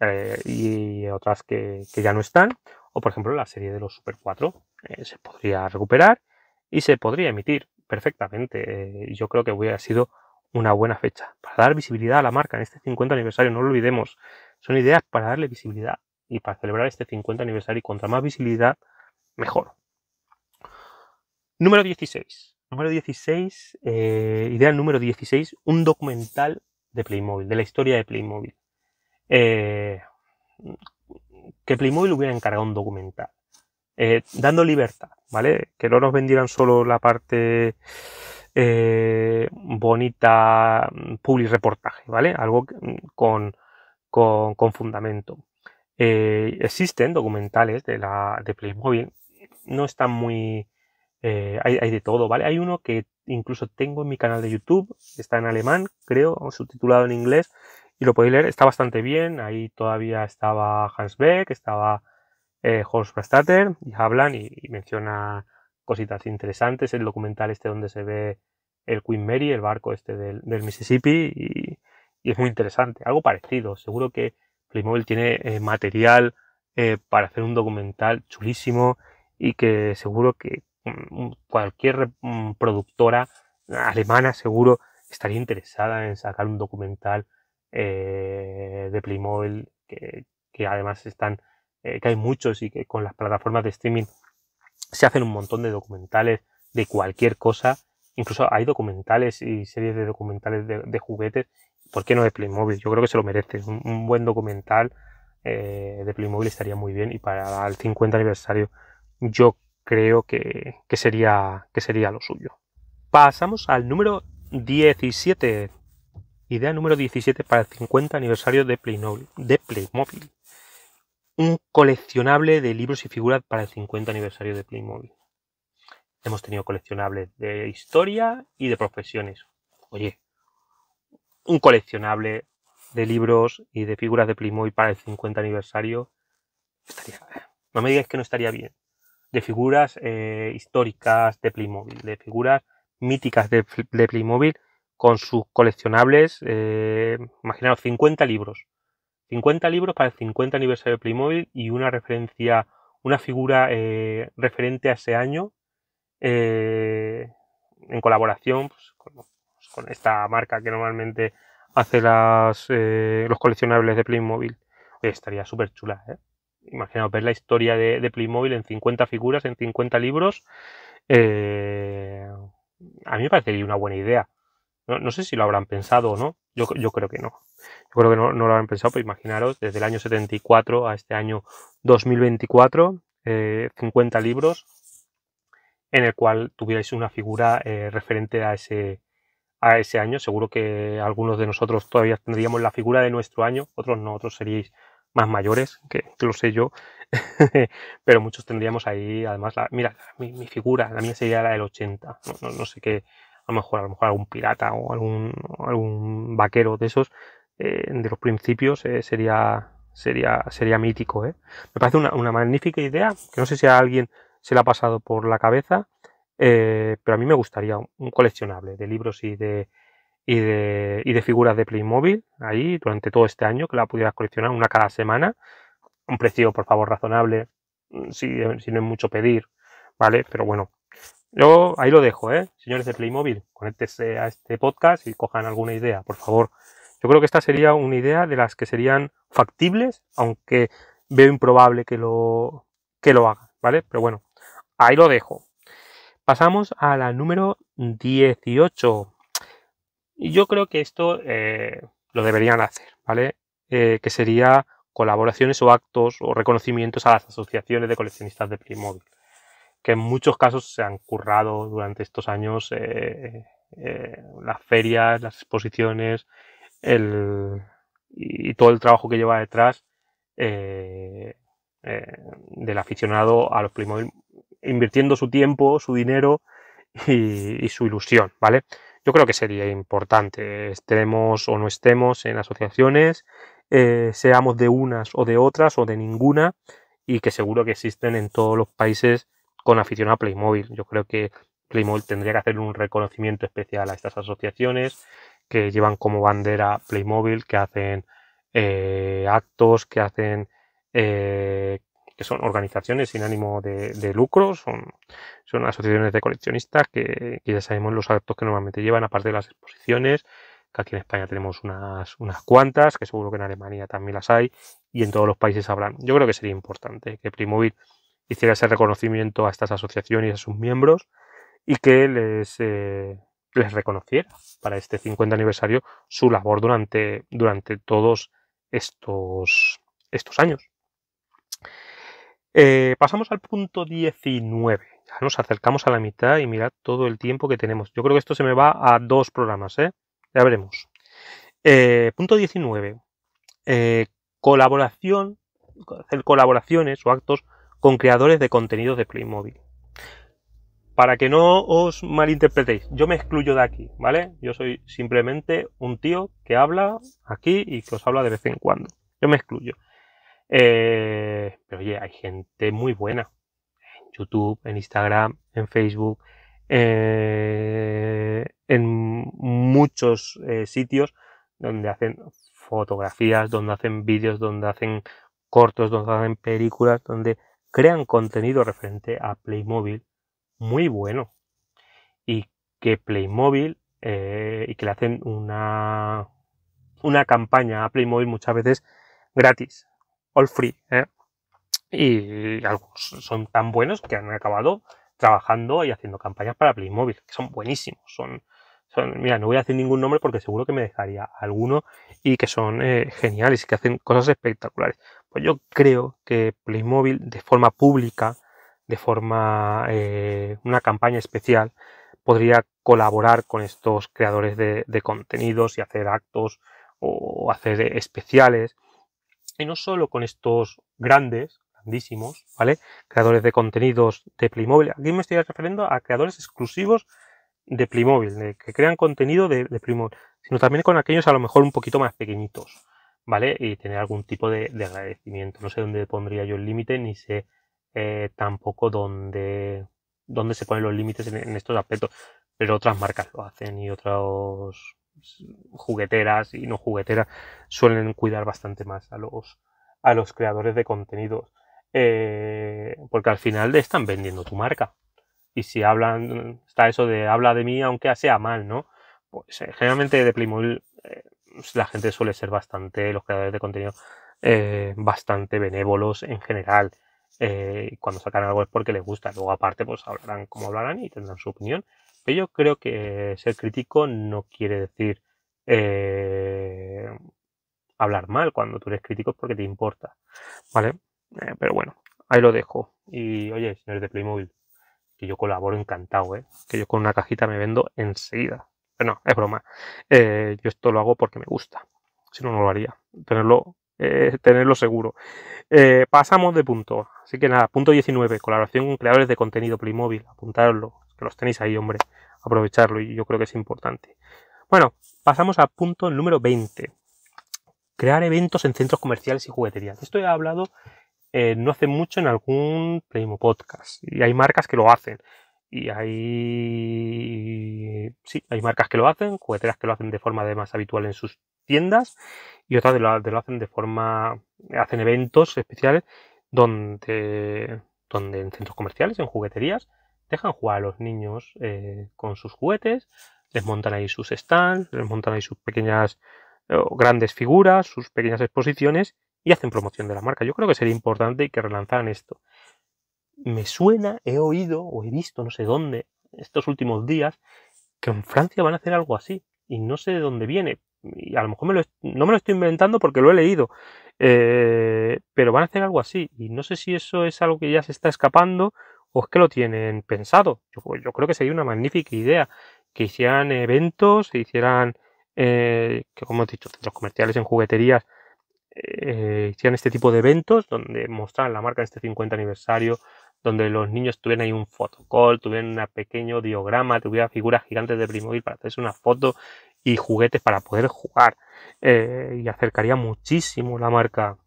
eh, y otras que, que, ya no están. O por ejemplo la serie de los Super 4 se podría recuperar y se podría emitir perfectamente. yo creo que hubiera sido una buena fecha para dar visibilidad a la marca en este 50 aniversario, no lo olvidemos. Son ideas para darle visibilidad y para celebrar este 50 aniversario y contra más visibilidad, mejor. Número 16. Número 16, eh, idea número 16, un documental de Playmobil, de la historia de Playmobil. Eh, que Playmobil hubiera encargado un documental. Eh, dando libertad, ¿vale? Que no nos vendieran solo la parte bonita, public reportaje, ¿vale? Algo con, fundamento. existen documentales de, la, de Playmobil, no están muy, eh, hay, de todo, ¿vale? Hay uno que incluso tengo en mi canal de YouTube, está en alemán, creo, subtitulado en inglés, y lo podéis leer, está bastante bien, ahí todavía estaba Hans Beck, estaba eh, Horst Verstatter, y hablan y, menciona cositas interesantes, el documental este donde se ve el Queen Mary, el barco este del, Mississippi, y, es muy interesante, algo parecido, seguro que Playmobil tiene eh, material para hacer un documental chulísimo y que seguro que Mm, mm, cualquier mm, productora alemana seguro estaría interesada en sacar un documental eh, de Playmobil que, además están eh, que hay muchos y que con las plataformas de streaming se hacen un montón de documentales de cualquier cosa incluso hay documentales y series de documentales de, juguetes ¿por qué no de Playmobil? yo creo que se lo merece un, buen documental eh, de Playmobil estaría muy bien y para el 50 aniversario yo creo que, sería, que sería lo suyo. Pasamos al número 17. Idea número 17 para el 50 aniversario de Playmobil. De Un coleccionable de libros y figuras para el 50 aniversario de Playmobil. Hemos tenido coleccionables de historia y de profesiones. Oye, un coleccionable de libros y de figuras de Playmobil para el 50 aniversario. no me digas que no estaría bien de figuras eh, históricas de Playmobil, de figuras míticas de, Playmobil con sus coleccionables, eh, imaginaos, 50 libros. 50 libros para el 50 aniversario de Playmobil y una referencia, una figura eh, referente a ese año en colaboración pues, pues, con, esta marca que normalmente hace los coleccionables de Playmobil. estaría súper chula, ¿eh? imaginaos, ver la historia de, de Playmobil en 50 figuras, en 50 libros, eh, a mí me parecería una buena idea. No, sé si lo habrán pensado o no, yo, creo que no. Yo creo que no, lo habrán pensado, pero imaginaros, desde el año 74 a este año 2024, 50 eh, libros en el cual tuvierais una figura eh, referente a ese, a ese año. Seguro que algunos de nosotros todavía tendríamos la figura de nuestro año, otros no, otros seríais más mayores, que, lo sé yo, pero muchos tendríamos ahí, además, la, mira, mi, figura, la mía sería la del 80, no, sé qué, a lo mejor, a lo mejor algún pirata o algún, algún vaquero de esos, eh, de los principios, eh, sería, sería, sería mítico, ¿eh? Me parece una, magnífica idea, que no sé si a alguien se la ha pasado por la cabeza, pero a mí me gustaría un coleccionable de libros y de, y de, y de figuras de Playmobil ahí durante todo este año, que la pudieras coleccionar una cada semana. Un precio, por favor, razonable, mm, si, eh, si no es mucho pedir, ¿vale? Pero bueno, yo ahí lo dejo, ¿eh? Señores de Playmobil, conéctese a este podcast y cojan alguna idea, por favor. Yo creo que esta sería una idea de las que serían factibles, aunque veo improbable que lo, que lo hagan, ¿vale? Pero bueno, ahí lo dejo. Pasamos a la número 18. Y yo creo que esto eh, lo deberían hacer, ¿vale? Eh, que sería colaboraciones o actos o reconocimientos a las asociaciones de coleccionistas de Playmobil, que en muchos casos se han currado durante estos años eh, las ferias, las exposiciones y todo el trabajo que lleva detrás del aficionado a los Playmobil, invirtiendo su tiempo, su dinero y su ilusión, ¿vale? yo creo que sería importante, estemos o no estemos en asociaciones, eh, seamos de unas o de otras o de ninguna, y que seguro que existen en todos los países con afición a Playmobil. Yo creo que Playmobil tendría que hacer un reconocimiento especial a estas asociaciones que llevan como bandera Playmobil, que hacen eh, actos, que hacen eh, que son organizaciones sin ánimo de, lucro, son, son, asociaciones de coleccionistas que, ya sabemos los actos que normalmente llevan, aparte de las exposiciones, que aquí en España tenemos unas, unas cuantas, que seguro que en Alemania también las hay, y en todos los países habrán. Yo creo que sería importante que Primovit hiciera ese reconocimiento a estas asociaciones y a sus miembros y que les, eh, les reconociera para este 50 aniversario su labor durante, durante todos estos, estos años. Eh, pasamos al punto 19. Ya nos acercamos a la mitad y mirad todo el tiempo que tenemos. Yo creo que esto se me va a dos programas, ¿eh? Ya veremos. Eh, punto 19. Eh, colaboración, hacer colaboraciones o actos con creadores de contenidos de Playmobil. Para que no os malinterpretéis, yo me excluyo de aquí, ¿vale? Yo soy simplemente un tío que habla aquí y que os habla de vez en cuando. Yo me excluyo. Eh, pero oye, hay gente muy buena. En YouTube, en Instagram, en Facebook, eh, en muchos eh, sitios donde hacen fotografías, donde hacen vídeos, donde hacen cortos, donde hacen películas, donde crean contenido referente a Playmobil muy bueno. Y que Playmobil y que le hacen una, una campaña a Playmobil muchas veces gratis all free. ¿eh? Y algunos son tan buenos que han acabado trabajando y haciendo campañas para Playmobil, que son buenísimos, son, son, mira, no voy a decir ningún nombre porque seguro que me dejaría alguno y que son eh, geniales y que hacen cosas espectaculares. Pues yo creo que Playmobil de forma pública, de forma eh, una campaña especial, podría colaborar con estos creadores de contenidos y hacer actos o hacer especiales y no solo con estos grandes, grandísimos, ¿vale? Creadores de contenidos de Playmobil. Aquí me estoy refiriendo a creadores exclusivos de Playmobil, que crean contenido de, de, Playmobil, sino también con aquellos a lo mejor un poquito más pequeñitos, ¿vale? Y tener algún tipo de, agradecimiento. No sé dónde pondría yo el límite, ni sé eh, tampoco dónde, dónde se ponen los límites en estos aspectos, pero otras marcas lo hacen y otros jugueteras y no jugueteras suelen cuidar bastante más a los, a los creadores de contenidos. Eh, porque al final están vendiendo tu marca. Y si hablan, está eso de habla de mí aunque sea mal, ¿no? Pues eh, generalmente de Playmobil eh, la gente suele ser bastante, los creadores de contenido, bastante benévolos en general. cuando sacan algo es porque les gusta. Luego aparte pues hablarán como hablarán y tendrán su opinión yo creo que ser crítico no quiere decir eh, hablar mal cuando tú eres crítico porque te importa, ¿vale? Eh, pero bueno, ahí lo dejo. Y oye, señores de Playmobil, que yo colaboro encantado, ¿eh? Que yo con una cajita me vendo enseguida. Pero no, es broma. Eh, yo esto lo hago porque me gusta. Si no, no lo haría. Tenerlo, tenerlo seguro. pasamos de punto. Así que nada, punto 19, colaboración con creadores de contenido Playmobil. Apuntarlo, que los tenéis ahí, hombre, aprovecharlo y yo creo que es importante. Bueno, pasamos al punto número 20. Crear eventos en centros comerciales y jugueterías. Esto he hablado eh, no hace mucho en algún Playmo Podcast y hay marcas que lo hacen. Y hay, sí, hay marcas que lo hacen, jugueteras que lo hacen de forma además habitual en sus tiendas y otras de lo, hacen de forma, hacen eventos especiales donde, donde en centros comerciales, en jugueterías, dejan jugar a los niños eh, con sus juguetes, les montan ahí sus stands, les montan ahí sus pequeñas eh, grandes figuras, sus pequeñas exposiciones y hacen promoción de la marca. Yo creo que sería importante que relanzaran esto. Me suena, he oído o he visto, no sé dónde, estos últimos días, que en Francia van a hacer algo así y no sé de dónde viene. Y a lo mejor no me lo estoy inventando porque lo he leído, eh, pero van a hacer algo así y no sé si eso es algo que ya se está escapando o es que lo tienen pensado. Pues, yo, creo que sería una magnífica idea que hicieran eventos, que hicieran, eh, que como he dicho, centros comerciales en jugueterías, eh, hicieran este tipo de eventos donde mostraran la marca de este 50 aniversario, donde los niños tuvieran ahí un fotocall, tuvieran un pequeño diograma, tuvieran figuras gigantes de Primovil para hacerse una foto y juguetes para poder jugar. Eh, y acercaría muchísimo la marca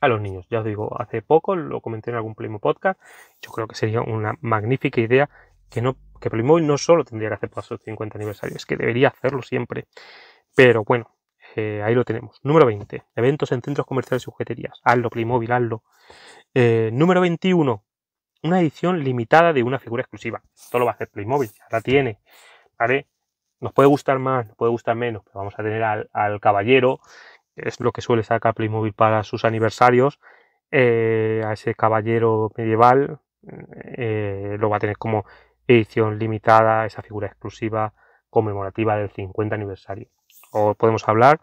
a los niños. Ya os digo, hace poco lo comenté en algún Playmobil podcast. Yo creo que sería una magnífica idea que, no, que Playmobil no solo tendría que hacer para sus 50 aniversarios. es que debería hacerlo siempre. Pero bueno, eh, ahí lo tenemos. Número 20, eventos en centros comerciales y sujeterías. Hazlo, Playmobil, hazlo. Eh, número 21, una edición limitada de una figura exclusiva. Esto lo va a hacer Playmobil, ya la tiene. ¿Vale? Nos puede gustar más, nos puede gustar menos, pero vamos a tener al, al caballero es lo que suele sacar Playmobil para sus aniversarios. Eh, a ese caballero medieval eh, lo va a tener como edición limitada, esa figura exclusiva conmemorativa del 50 aniversario. O podemos hablar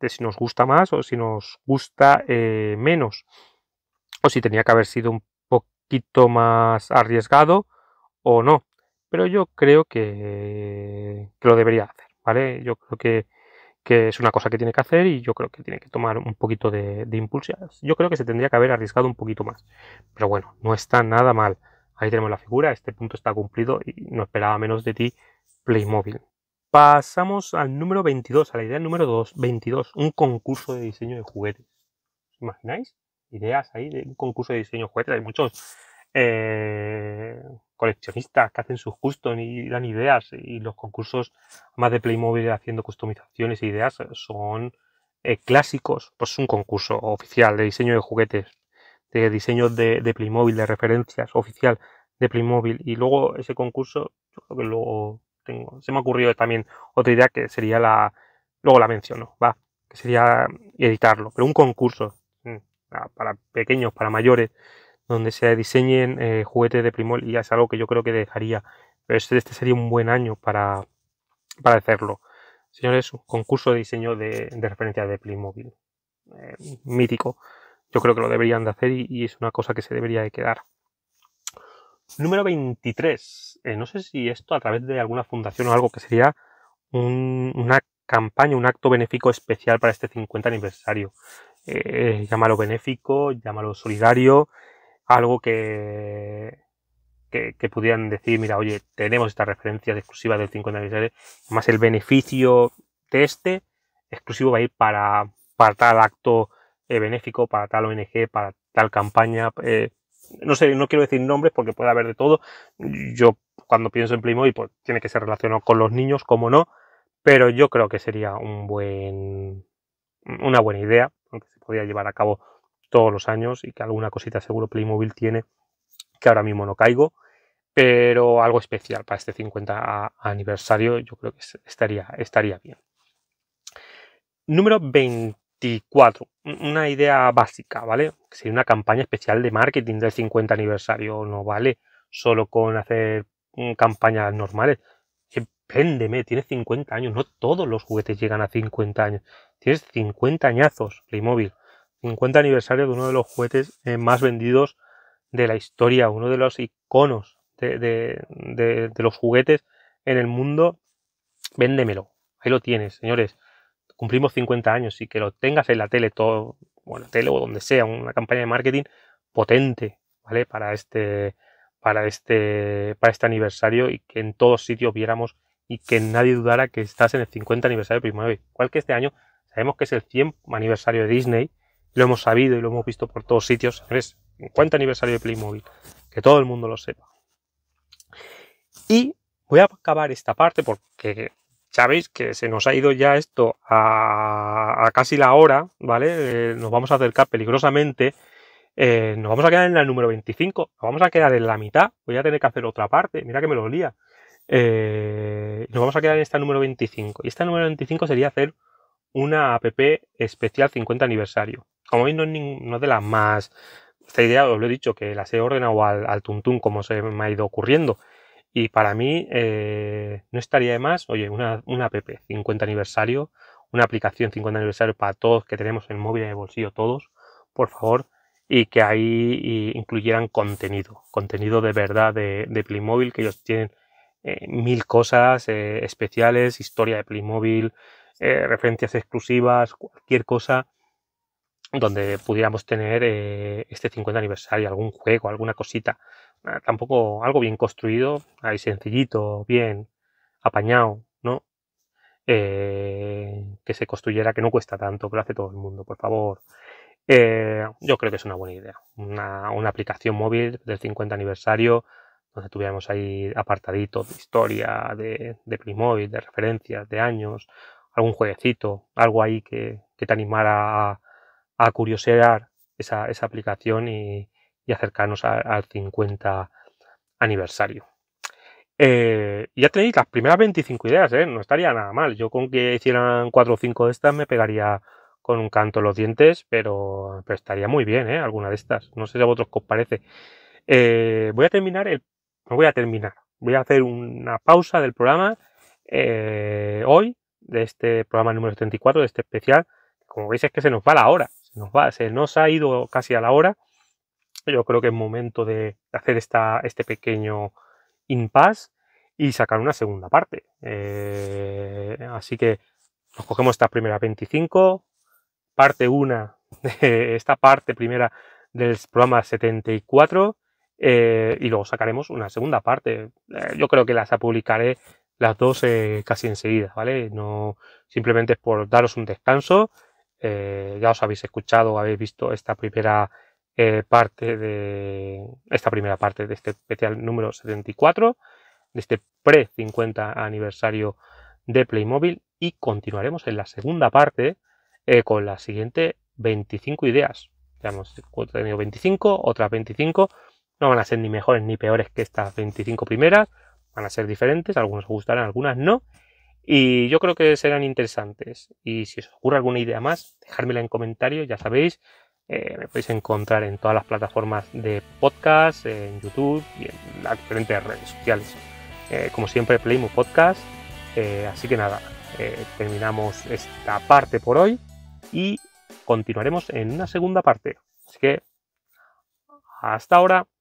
de si nos gusta más o si nos gusta eh, menos. O si tenía que haber sido un poquito más arriesgado o no. Pero yo creo que, que lo debería hacer, ¿vale? Yo creo que que es una cosa que tiene que hacer y yo creo que tiene que tomar un poquito de, impulso. Yo creo que se tendría que haber arriesgado un poquito más. Pero bueno, no está nada mal. Ahí tenemos la figura, este punto está cumplido y no esperaba menos de ti, Playmobil. Pasamos al número 22, a la idea número 22, un concurso de diseño de juguetes. ¿Os imagináis? Ideas ahí de un concurso de diseño de juguetes. Hay muchos eh, coleccionistas que hacen sus custom y dan ideas y los concursos más de Playmobil haciendo customizaciones e ideas son eh, clásicos, pues es un concurso oficial de diseño de juguetes, de diseño de, de, Playmobil, de referencias oficial de Playmobil y luego ese concurso, yo creo que luego tengo, se me ha ocurrido también otra idea que sería la, luego la menciono, va, que sería editarlo, pero un concurso mm, para pequeños, para mayores, donde se diseñen eh, juguetes de Primol y es algo que yo creo que dejaría. Pero este, este sería un buen año para, para hacerlo. Señores, un concurso de diseño de, referencia de Playmobil. Eh, mítico. Yo creo que lo deberían de hacer y, es una cosa que se debería de quedar. Número 23. Eh, no sé si esto a través de alguna fundación o algo que sería una campaña, un acto benéfico especial para este 50 aniversario. llámalo benéfico, llámalo solidario, algo que, que, pudieran decir, mira, oye, tenemos estas referencias exclusiva del 50 aniversario, más el beneficio de este exclusivo va a ir para, para tal acto eh, benéfico, para tal ONG, para tal campaña. Eh, no sé, no quiero decir nombres porque puede haber de todo. Yo cuando pienso en Playmobil, pues tiene que ser relacionado con los niños, como no, pero yo creo que sería un buen, una buena idea, aunque se podría llevar a cabo todos los años y que alguna cosita seguro Playmobil tiene que ahora mismo no caigo, pero algo especial para este 50 aniversario yo creo que estaría, estaría bien. Número 24, una idea básica, ¿vale? si una campaña especial de marketing del 50 aniversario, no vale solo con hacer mm, campañas normales. Péndeme, tienes 50 años, no todos los juguetes llegan a 50 años. Tienes 50 añazos, Playmobil. 50 aniversario de uno de los juguetes eh, más vendidos de la historia, uno de los iconos de, los juguetes en el mundo. Véndemelo, ahí lo tienes, señores. Cumplimos 50 años y que lo tengas en la tele, todo, bueno, tele o donde sea, una campaña de marketing potente, ¿vale? Para este, para este, para este aniversario y que en todos sitios viéramos y que nadie dudara que estás en el 50 aniversario de Primavera, Igual que este año sabemos que es el 100 aniversario de Disney, lo hemos sabido y lo hemos visto por todos sitios. ¿Ves? 50 aniversario de Playmobil. Que todo el mundo lo sepa. Y voy a acabar esta parte porque ya veis que se nos ha ido ya esto a, casi la hora, ¿vale? Eh, nos vamos a acercar peligrosamente. Eh, nos vamos a quedar en la número 25, nos vamos a quedar en la mitad, voy a tener que hacer otra parte, mira que me lo olía. Eh, nos vamos a quedar en esta número 25. Y esta número 25 sería hacer una app especial 50 aniversario como veis, no es, de las más. Esta idea os lo he dicho, que las he ordenado al, al tuntún como se me ha ido ocurriendo. Y para mí eh, no estaría de más, oye, una, una app 50 aniversario, una aplicación 50 aniversario para todos que tenemos el móvil en el bolsillo todos, por favor, y que ahí incluyeran contenido, contenido de verdad de, de Playmobil, que ellos tienen eh, mil cosas eh, especiales, historia de Playmobil, referencias exclusivas, cualquier cosa donde pudiéramos tener eh, este 50 aniversario, algún juego, alguna cosita. tampoco algo bien construido, ahí sencillito, bien, apañado, ¿no? Eh, que se construyera, que no cuesta tanto, que lo hace todo el mundo, por favor. Eh, yo creo que es una buena idea. Una, aplicación móvil del 50 aniversario, donde tuviéramos ahí apartaditos de historia, de, de Primóvil, de referencias, de años, algún jueguecito, algo ahí que, que te animara a a curiosear esa, aplicación y, acercarnos al 50 aniversario. Eh, ya tenéis las primeras 25 ideas, ¿eh? no estaría nada mal. Yo con que hicieran 4 o 5 de estas me pegaría con un canto los dientes, pero, estaría muy bien, ¿eh? Alguna de estas. No sé si a vosotros os parece. voy a terminar el... voy a terminar. Voy a hacer una pausa del programa hoy, de este programa número 34, de este especial. Como veis es que se nos va la hora se nos va, ha ido casi a la hora. Yo creo que es momento de hacer esta, este pequeño impasse y sacar una segunda parte. Eh, así que nos cogemos esta primera 25, parte 1 esta parte primera del programa 74 eh, y luego sacaremos una segunda parte. Eh, yo creo que las publicaré las dos casi enseguida, ¿vale? No, simplemente es por daros un descanso eh, ya os habéis escuchado, habéis visto esta primera eh, parte de esta primera parte de este especial número 74, de este pre 50 aniversario de Playmobil y continuaremos en la segunda parte eh, con la siguiente 25 ideas. Ya hemos tenido 25, otras 25, no van a ser ni mejores ni peores que estas 25 primeras, van a ser diferentes, algunos os gustarán, algunas no. Y yo creo que serán interesantes. Y si os ocurre alguna idea más, dejármela en comentarios, ya sabéis. Eh, me podéis encontrar en todas las plataformas de podcast, en YouTube y en las diferentes redes sociales. Eh, como siempre, Playmo Podcast. Eh, así que nada, terminamos esta parte por hoy y continuaremos en una segunda parte. Así que hasta ahora.